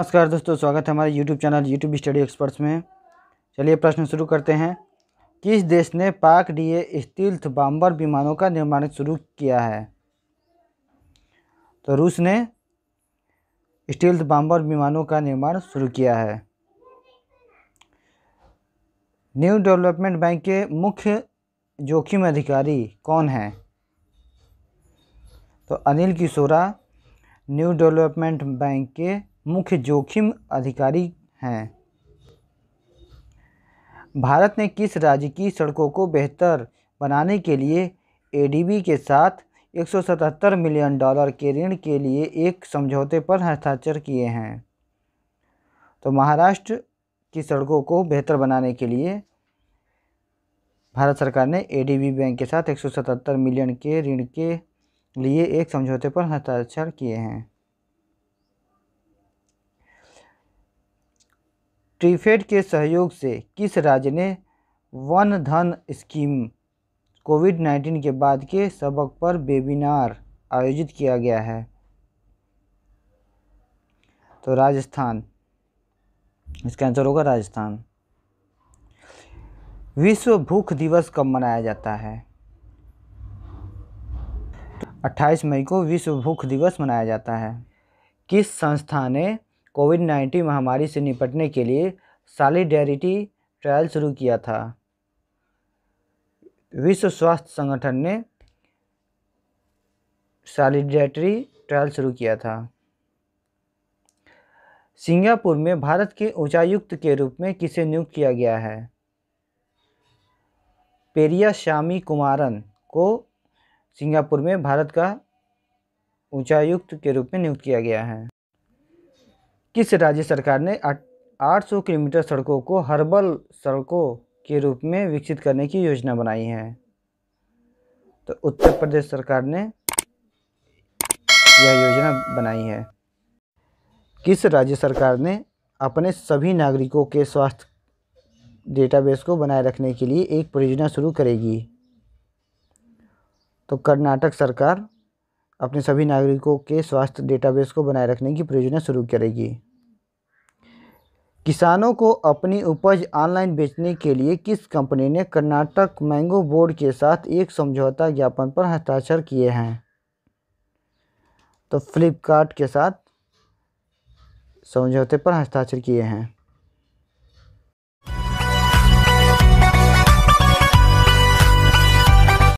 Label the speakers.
Speaker 1: नमस्कार दोस्तों स्वागत है हमारे YouTube channel YouTube study experts में चलिए प्रश्न शुरू करते हैं किस देश ने पाक डीए स्टील्थ बॉम्बर विमानों का निर्माण शुरू किया है तो रूस ने स्टील्थ बाम्बर विमानों का निर्माण शुरू किया है न्यू डेवलपमेंट बैंक के मुख्य जोखिम अधिकारी कौन हैं तो Anil Kishora new development bank के मुख्य जोखिम अधिकारी हैं भारत ने किस राज्य की सड़कों को बेहतर बनाने के लिए एडीबी के साथ 177 मिलियन डॉलर के ऋण के लिए एक समझौते पर हस्ताक्षर किए हैं तो महाराष्ट्र की सड़कों को बेहतर बनाने के लिए भारत सरकार ने एडीबी बैंक के साथ 177 मिलियन के ऋण के लिए एक समझौते पर हस्ताक्षर किए हैं ट्रिफेड के सहयोग से किस राज्य ने वन धन स्कीम कोविड नाइन्टीन के बाद के सबक पर वेबिनार आयोजित किया गया है तो राजस्थान इसका आंसर होगा राजस्थान विश्व भूख दिवस कब मनाया जाता है 28 मई को विश्व भूख दिवस मनाया जाता है किस संस्था ने कोविड नाइन्टीन महामारी से निपटने के लिए सॉलिडेरिटी ट्रायल शुरू किया था विश्व स्वास्थ्य संगठन ने सॉलिडेटरी ट्रायल शुरू किया था सिंगापुर में भारत के उच्चायुक्त के रूप में किसे नियुक्त किया गया है पेरिया श्यामी कुमारन को सिंगापुर में भारत का उच्चायुक्त के रूप में नियुक्त किया गया है किस राज्य सरकार ने 800 किलोमीटर सड़कों को हर्बल सड़कों के रूप में विकसित करने की योजना बनाई है तो उत्तर प्रदेश सरकार ने यह योजना बनाई है किस राज्य सरकार ने अपने सभी नागरिकों के स्वास्थ्य डेटाबेस को बनाए रखने के लिए एक परियोजना शुरू करेगी तो कर्नाटक सरकार अपने सभी नागरिकों के स्वास्थ्य डेटाबेस को बनाए रखने की परियोजना शुरू करेगी किसानों को अपनी उपज ऑनलाइन बेचने के लिए किस कंपनी ने कर्नाटक मैंगो बोर्ड के साथ एक समझौता ज्ञापन पर हस्ताक्षर किए हैं तो फ्लिपकार्ट के साथ समझौते पर हस्ताक्षर किए हैं